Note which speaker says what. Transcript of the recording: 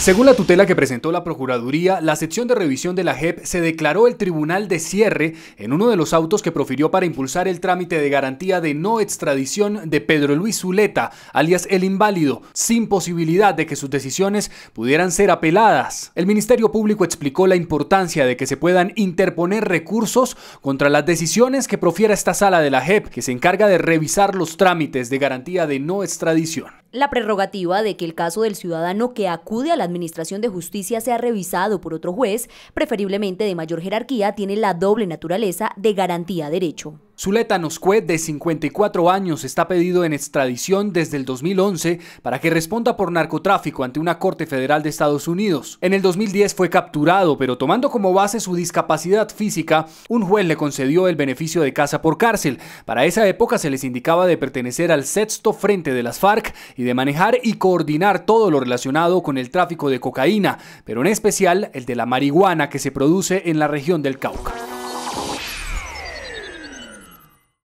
Speaker 1: Según la tutela que presentó la Procuraduría, la sección de revisión de la JEP se declaró el tribunal de cierre en uno de los autos que profirió para impulsar el trámite de garantía de no extradición de Pedro Luis Zuleta, alias el inválido, sin posibilidad de que sus decisiones pudieran ser apeladas. El Ministerio Público explicó la importancia de que se puedan interponer recursos contra las decisiones que profiera esta sala de la JEP, que se encarga de revisar los trámites de garantía de no extradición
Speaker 2: la prerrogativa de que el caso del ciudadano que acude a la Administración de Justicia sea revisado por otro juez, preferiblemente de mayor jerarquía, tiene la doble naturaleza de garantía derecho.
Speaker 1: Zuleta Noscue, de 54 años, está pedido en extradición desde el 2011 para que responda por narcotráfico ante una Corte Federal de Estados Unidos. En el 2010 fue capturado, pero tomando como base su discapacidad física, un juez le concedió el beneficio de casa por cárcel. Para esa época se les indicaba de pertenecer al sexto frente de las FARC y de manejar y coordinar todo lo relacionado con el tráfico de cocaína, pero en especial el de la marihuana que se produce en la región del Cauca.